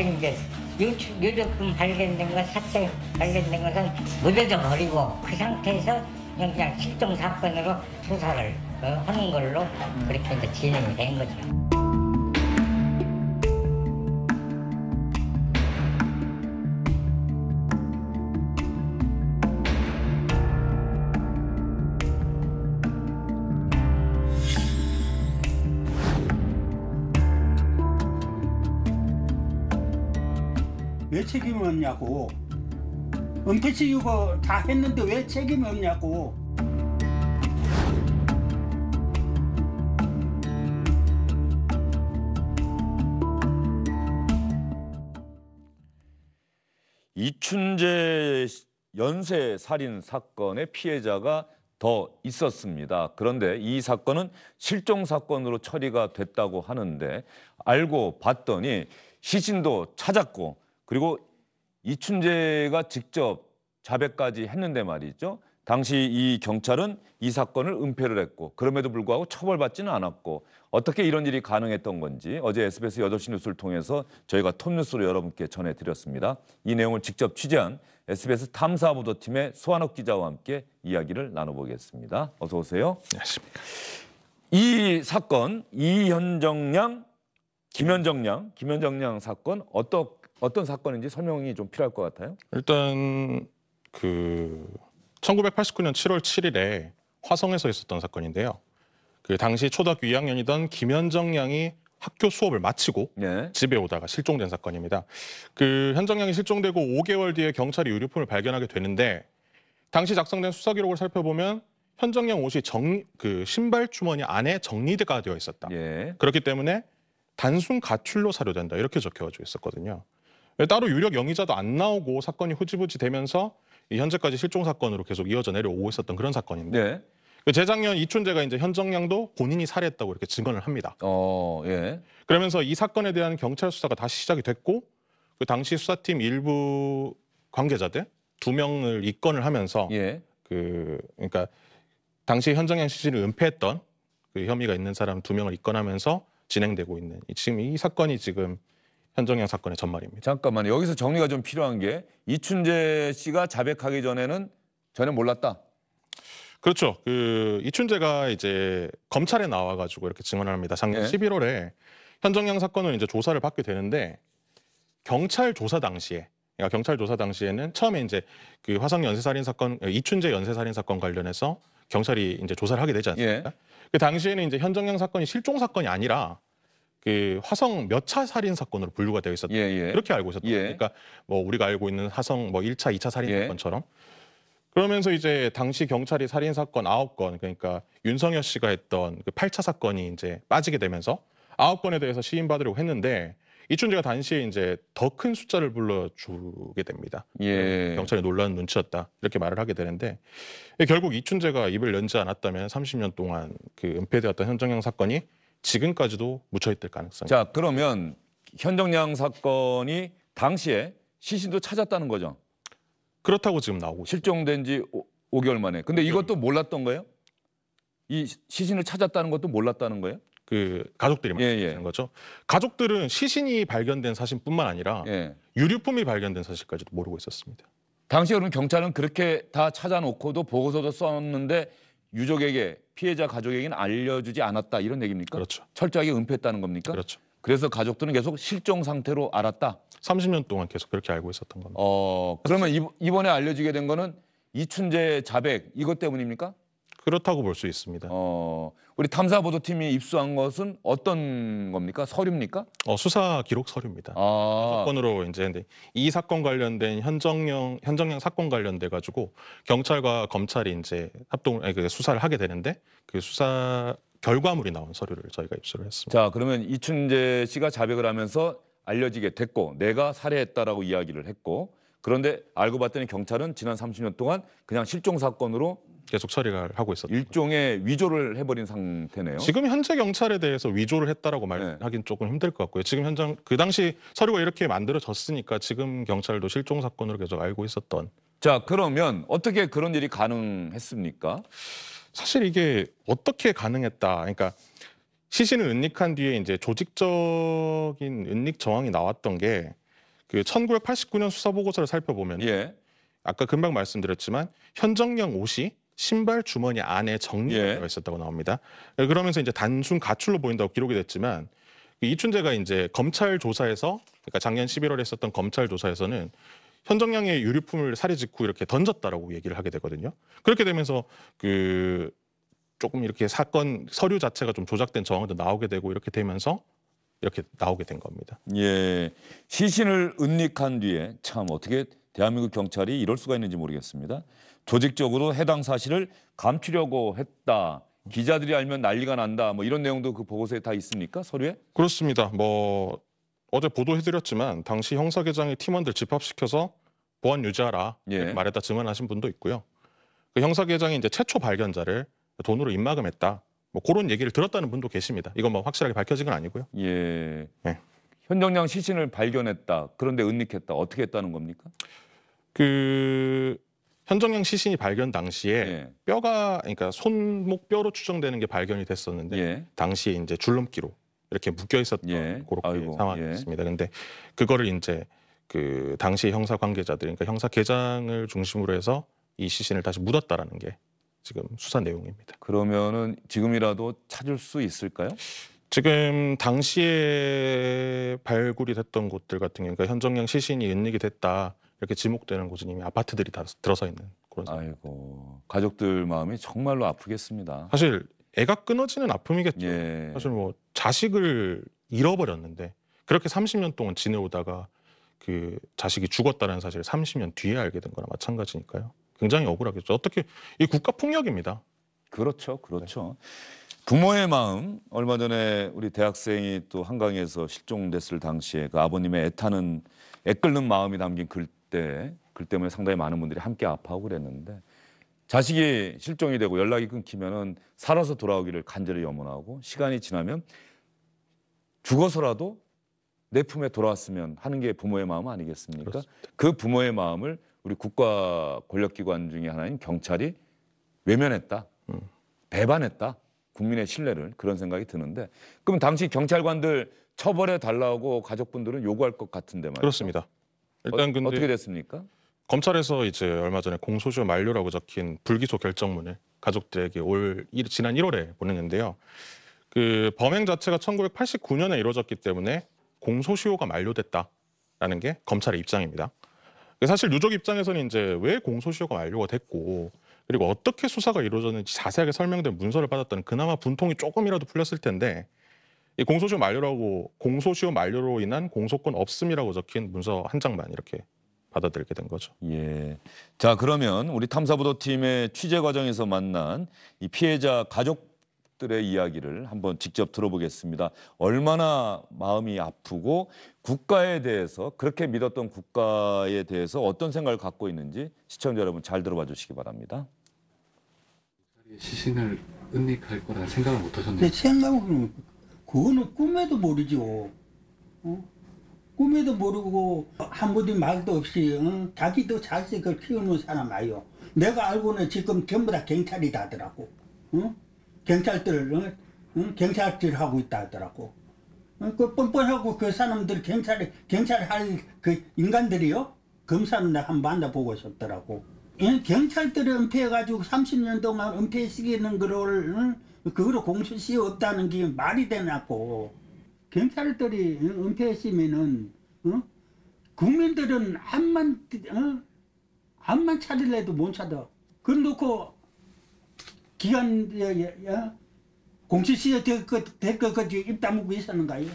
이제 유류금 발견된 거, 사체 발견된 것은 무뎌져 버리고 그 상태에서 그냥 실종 사건으로 수사를 어, 하는 걸로 그렇게 이제 진행이 된 거죠. 책임이 없냐고 은퇴식이고 다 했는데 왜 책임이 없냐고 이춘재 연쇄 살인 사건의 피해자가 더 있었습니다. 그런데 이 사건은 실종 사건으로 처리가 됐다고 하는데 알고 봤더니 시신도 찾았고 그리고 이춘재가 직접 자백까지 했는데 말이죠. 당시 이 경찰은 이 사건을 은폐를 했고 그럼에도 불구하고 처벌받지는 않았고 어떻게 이런 일이 가능했던 건지 어제 SBS 여덟 시 뉴스를 통해서 저희가 톱뉴스로 여러분께 전해드렸습니다. 이 내용을 직접 취재한 SBS 탐사보도팀의 소한옥 기자와 함께 이야기를 나눠보겠습니다. 어서 오세요. 안녕하십니까. 이 사건 이현정 양, 김현정 양, 김현정 양 사건 어떻게 어떤 사건인지 설명이 좀 필요할 것 같아요. 일단 그 1989년 7월 7일에 화성에서 있었던 사건인데요. 그 당시 초등학교 2학년이던 김현정 양이 학교 수업을 마치고 네. 집에 오다가 실종된 사건입니다. 그 현정 양이 실종되고 5개월 뒤에 경찰이 유류품을 발견하게 되는데 당시 작성된 수사 기록을 살펴보면 현정 양 옷이 정, 그 신발 주머니 안에 정리대가 되어 있었다. 예. 그렇기 때문에 단순 가출로 사료된다 이렇게 적혀져 있었거든요. 예, 따로 유력 영의자도안 나오고 사건이 후지부지 되면서 현재까지 실종 사건으로 계속 이어져 내려오고 있었던 그런 사건입니다. 네. 그 재작년 이춘재가 이제 현정양도 본인이 살해했다고 이렇게 증언을 합니다. 어, 예. 그러면서 이 사건에 대한 경찰 수사가 다시 시작이 됐고 그 당시 수사팀 일부 관계자들 두 명을 입건을 하면서 예. 그 그러니까 당시 현정양 씨신을 은폐했던 그 혐의가 있는 사람 두 명을 입건하면서 진행되고 있는 지금 이 사건이 지금 현정영 사건의 전말입니다. 잠깐만 여기서 정리가 좀 필요한 게 이춘재 씨가 자백하기 전에는 전혀 몰랐다. 그렇죠. 그 이춘재가 이제 검찰에 나와 가지고 이렇게 증언을 합니다. 작년 네. 11월에 현정영 사건을 이제 조사를 받게 되는데 경찰 조사 당시에 그러니까 경찰 조사 당시에는 처음에 이제 그 화성 연쇄살인 사건 그 이춘재 연쇄살인 사건 관련해서 경찰이 이제 조사를 하게 되지 않습니까? 예. 그 당시에는 이제 현정영 사건이 실종 사건이 아니라 그 화성 몇 차 살인 사건으로 분류가 되어 있었다. 예, 예. 그렇게 알고 있었다. 예. 그러니까 뭐 우리가 알고 있는 화성 뭐 1차, 2차 살인 예. 사건처럼 그러면서 이제 당시 경찰이 살인 사건 9건 그러니까 윤성열 씨가 했던 그 8차 사건이 이제 빠지게 되면서 9건에 대해서 시인 받으려고 했는데 이춘재가 당시에 이제 더 큰 숫자를 불러주게 됩니다. 예. 경찰이 놀라는 눈치였다 이렇게 말을 하게 되는데 결국 이춘재가 입을 연지 않았다면 30년 동안 그 은폐되었던 현정형 사건이 지금까지도 묻혀 있을 가능성이. 자 그러면 현정양 사건이 당시에 시신도 찾았다는 거죠. 그렇다고 지금 나오고 있습니다. 실종된 지 오, 5개월 만에. 근데 이것도 몰랐던 거예요? 이 시신을 찾았다는 것도 몰랐다는 거예요? 그 가족들이 예, 예. 말씀하시는 예. 거죠. 가족들은 시신이 발견된 사실뿐만 아니라 예. 유류품이 발견된 사실까지도 모르고 있었습니다. 당시에 그럼 경찰은 그렇게 다 찾아놓고도 보고서도 썼는데 유족에게 피해자 가족에게는 알려주지 않았다 이런 얘기입니까? 그렇죠. 철저하게 은폐했다는 겁니까? 그렇죠. 그래서 가족들은 계속 실종 상태로 알았다. 30년 동안 계속 그렇게 알고 있었던 겁니다. 어, 그러면 이번에 알려지게 된 거는 이춘재 자백 이것 때문입니까? 그렇다고 볼 수 있습니다. 어, 우리 탐사 보도팀이 입수한 것은 어떤 겁니까? 서류입니까? 어, 수사 기록 서류입니다. 아, 사건으로 이제 근데 이 사건 관련된 현정영 현정영 사건 관련돼 가지고 경찰과 검찰이 이제 합동 아니, 그 수사를 하게 되는데 그 수사 결과물이 나온 서류를 저희가 입수를 했습니다. 자, 그러면 이춘재 씨가 자백을 하면서 알려지게 됐고 내가 살해했다라고 이야기를 했고 그런데 알고 봤더니 경찰은 지난 30년 동안 그냥 실종 사건으로 계속 처리를 하고 있었죠. 일종의 위조를 해버린 상태네요. 지금 현재 경찰에 대해서 위조를 했다라고 네. 말하긴 조금 힘들 것 같고요. 지금 현장 그 당시 서류가 이렇게 만들어졌으니까 지금 경찰도 실종 사건으로 계속 알고 있었던 자 그러면 어떻게 그런 일이 가능했습니까? 사실 이게 어떻게 가능했다. 그러니까 시신을 은닉한 뒤에 이제 조직적인 은닉 정황이 나왔던 게 그 1989년 수사 보고서를 살펴보면 예. 아까 금방 말씀드렸지만 현정영 오씨 신발 주머니 안에 정리 되어 예. 있었다고 나옵니다. 그러면서 이제 단순 가출로 보인다고 기록이 됐지만 그 이춘재가 이제 검찰 조사에서 그러니까 작년 11월에 했었던 검찰 조사에서는 현정양의 유류품을 사리 직후 이렇게 던졌다라고 얘기를 하게 되거든요. 그렇게 되면서 그 조금 이렇게 사건 서류 자체가 좀 조작된 정황도 나오게 되고 이렇게 되면서 이렇게 나오게 된 겁니다. 예, 시신을 은닉한 뒤에 참 어떻게 대한민국 경찰이 이럴 수가 있는지 모르겠습니다. 조직적으로 해당 사실을 감추려고 했다. 기자들이 알면 난리가 난다. 뭐 이런 내용도 그 보고서에 다 있습니까? 서류에? 그렇습니다. 뭐 어제 보도해드렸지만 당시 형사계장이 팀원들 집합시켜서 보안 유지하라 예. 말했다 증언하신 분도 있고요. 그 형사계장이 이제 최초 발견자를 돈으로 입마금했다. 뭐 그런 얘기를 들었다는 분도 계십니다. 이건 뭐 확실하게 밝혀진 건 아니고요. 예. 네. 현정량 시신을 발견했다. 그런데 은닉했다. 어떻게 했다는 겁니까? 그 현정량 시신이 발견 당시에 예. 뼈가 그러니까 손목 뼈로 추정되는 게 발견이 됐었는데 예. 당시에 이제 줄넘기로 이렇게 묶여 있었던 예. 그렇게 상황이었습니다. 예. 근데 그거를 이제 그 당시 형사 관계자들 그러니까 형사 계장을 중심으로 해서 이 시신을 다시 묻었다라는 게 지금 수사 내용입니다. 그러면은 지금이라도 찾을 수 있을까요? 지금 당시에 발굴이 됐던 곳들 같은 경우 그러니까 현정양 시신이 은닉이 됐다 이렇게 지목되는 곳은 이미 아파트들이 다 들어서 있는 그런 아이고 가족들 마음이 정말로 아프겠습니다. 사실 애가 끊어지는 아픔이겠죠. 예. 사실 뭐 자식을 잃어버렸는데 그렇게 30년 동안 지내오다가 그 자식이 죽었다는 사실을 30년 뒤에 알게 된 거나 마찬가지니까요. 굉장히 억울하겠죠. 어떻게 이 국가 폭력입니다. 그렇죠, 그렇죠. 네. 부모의 마음 얼마 전에 우리 대학생이 또 한강에서 실종됐을 당시에 그 아버님의 애타는 애끓는 마음이 담긴 글때 글 때문에 상당히 많은 분들이 함께 아파하고 그랬는데 자식이 실종이 되고 연락이 끊기면은 살아서 돌아오기를 간절히 염원하고 시간이 지나면 죽어서라도 내 품에 돌아왔으면 하는 게 부모의 마음 아니겠습니까? 그렇습니다. 그 부모의 마음을 우리 국가 권력기관 중의 하나인 경찰이 외면했다, 음. 배반했다. 국민의 신뢰를 그런 생각이 드는데 그럼 당시 경찰관들 처벌해 달라고 가족분들은 요구할 것 같은데 말이죠. 그렇습니다. 일단 어, 근데 어, 떻게 됐습니까? 검찰에서 이제 얼마 전에 공소시효 만료라고 적힌 불기소 결정문을 가족들에게 올 지난 1월에 보냈는데요. 그 범행 자체가 1989년에 이루어졌기 때문에 공소시효가 만료됐다라는 게 검찰의 입장입니다. 사실 유족 입장에서는 이제 왜 공소시효가 만료가 됐고 그리고 어떻게 수사가 이루어졌는지 자세하게 설명된 문서를 받았다는 그나마 분통이 조금이라도 풀렸을 텐데 이 공소시효 만료라고 공소시효 만료로 인한 공소권 없음이라고 적힌 문서 한 장만 이렇게 받아들게 된 거죠. 예. 자 그러면 우리 탐사부도팀의 취재 과정에서 만난 이 피해자 가족 가족들의 이야기를 한번 직접 들어보겠습니다. 얼마나 마음이 아프고 국가에 대해서 그렇게 믿었던 국가에 대해서 어떤 생각을 갖고 있는지 시청자 여러분 잘 들어봐 주시기 바랍니다. 시신을 은닉할 거란 생각을 못 하셨네요. 내 생각은 그거는 꿈에도 모르죠. 어? 꿈에도 모르고 한무디 말도 없이 응? 자기도 자식을 키우는 사람 아요. 내가 알고는 지금 전부 다 경찰이다더라고. 응? 경찰들을 응? 경찰들 하고 있다 하더라고. 그 뻔뻔하고 그 사람들 경찰이 경찰 할그 인간들이요. 검사는 내가 한번 만나보고 있더라고 경찰들이 은폐해가지고 30년 동안 은폐시키는 거를 그거로 공소시 없다는 게 말이 되냐고. 경찰들이 은폐했으면은 응? 국민들은 한만 응? 한만 차릴래도 못 찾아. 그 놓고 기한 예, 예, 공시 시에 될것까지 입 다물고 있었는가요?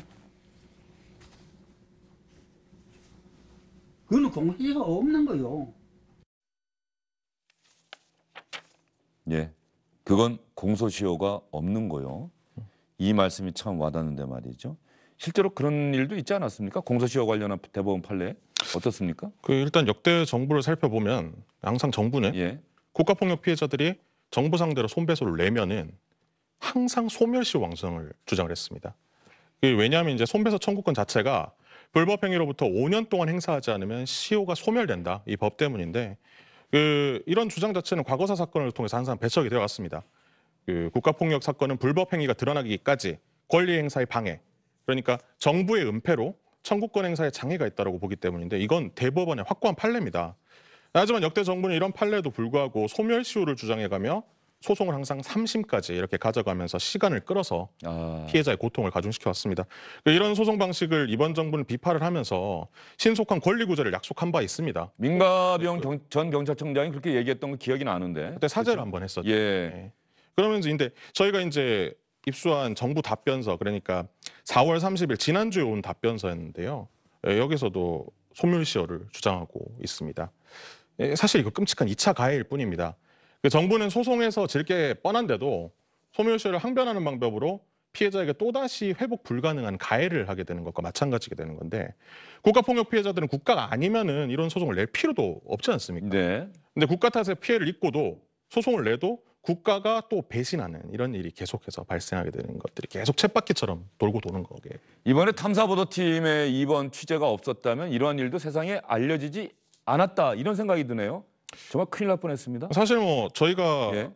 그거 공시가 없는 거요. 예, 그건 공소시효가 없는 거요. 이 말씀이 참 와닿는데 말이죠. 실제로 그런 일도 있지 않았습니까? 공소시효 관련한 대법원 판례 어떻습니까? 그 일단 역대 정부를 살펴보면 항상 정부는 예. 국가폭력 피해자들이 정부 상대로 손배소를 내면은 항상 소멸시 왕성을 주장을 했습니다. 왜냐하면 이제 손배소 청구권 자체가 불법 행위로부터 5년 동안 행사하지 않으면 시효가 소멸된다 이 법 때문인데 그 이런 주장 자체는 과거사 사건을 통해서 항상 배척이 되어 왔습니다. 그 국가폭력 사건은 불법 행위가 드러나기까지 권리 행사의 방해 그러니까 정부의 은폐로 청구권 행사에 장애가 있다고 보기 때문인데 이건 대법원의 확고한 판례입니다. 하지만 역대 정부는 이런 판례에도 불구하고 소멸시효를 주장해가며 소송을 항상 3심까지 이렇게 가져가면서 시간을 끌어서 아... 피해자의 고통을 가중시켜 왔습니다. 그러니까 이런 소송 방식을 이번 정부는 비판을 하면서 신속한 권리 구제를 약속한 바 있습니다. 민가병 경, 전 경찰청장이 그렇게 얘기했던 거 기억이 나는데. 그때 사죄를 그렇 한번 했었죠. 예. 네. 그러면서 이제 저희가 이제 입수한 정부 답변서 그러니까 4월 30일 지난주에 온 답변서였는데요. 예, 여기서도 소멸시효를 주장하고 있습니다. 예, 사실 이거 끔찍한 2차 가해일 뿐입니다. 그 정부는 소송에서 질게 뻔한데도 소멸시효를 항변하는 방법으로 피해자에게 또다시 회복 불가능한 가해를 하게 되는 것과 마찬가지게 되는 건데 국가폭력 피해자들은 국가가 아니면은 이런 소송을 낼 필요도 없지 않습니까? 그런데 네. 국가 탓에 피해를 입고도 소송을 내도 국가가 또 배신하는 이런 일이 계속해서 발생하게 되는 것들이 계속 쳇바퀴처럼 돌고 도는 거겠죠. 이번에 탐사보도팀의 이번 취재가 없었다면 이러한 일도 세상에 알려지지 않았다 이런 생각이 드네요. 정말 큰일 날 뻔했습니다. 사실 뭐 저희가 예.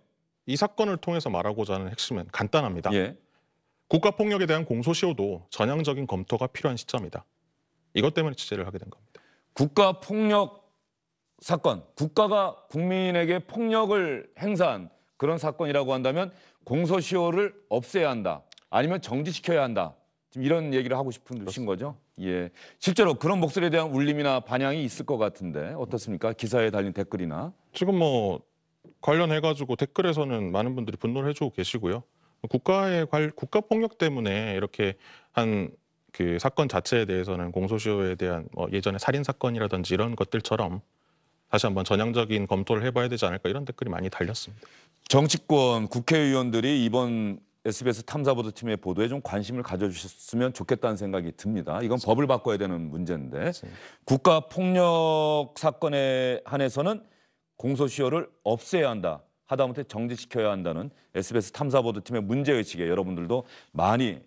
이 사건을 통해서 말하고자 하는 핵심은 간단합니다. 예. 국가폭력에 대한 공소시효도 전향적인 검토가 필요한 시점이다. 이것 때문에 취재를 하게 된 겁니다. 국가폭력 사건, 국가가 국민에게 폭력을 행사한 그런 사건이라고 한다면 공소시효를 없애야 한다. 아니면 정지시켜야 한다. 지금 이런 얘기를 하고 싶은 뜻인 거죠? 예. 실제로 그런 목소리에 대한 울림이나 반향이 있을 것 같은데 어떻습니까? 기사에 달린 댓글이나 지금 뭐 관련해가지고 댓글에서는 많은 분들이 분노를 해주고 계시고요. 국가의 관, 국가 폭력 때문에 이렇게 한 그 사건 자체에 대해서는 공소시효에 대한 뭐 예전에 살인 사건이라든지 이런 것들처럼 다시 한번 전향적인 검토를 해봐야 되지 않을까 이런 댓글이 많이 달렸습니다. 정치권 국회의원들이 이번 SBS 탐사보도팀의 보도에 좀 관심을 가져주셨으면 좋겠다는 생각이 듭니다. 이건 그렇습 법을 바꿔야 되는 문제인데 그렇습 국가폭력 사건에 한해서는 공소시효를 없애야 한다. 하다못해 정지시켜야 한다는 SBS 탐사보도팀의 문제의식에 여러분들도 많이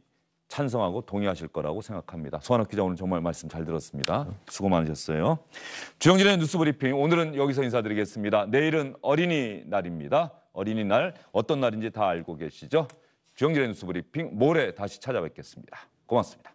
찬성하고 동의하실 거라고 생각합니다. 소환욱 기자 오늘 정말 말씀 잘 들었습니다. 수고 많으셨어요. 주영진의 뉴스브리핑 오늘은 여기서 인사드리겠습니다. 내일은 어린이날입니다. 어린이날 어떤 날인지 다 알고 계시죠? 주영진의 뉴스 브리핑 모레 다시 찾아뵙겠습니다. 고맙습니다.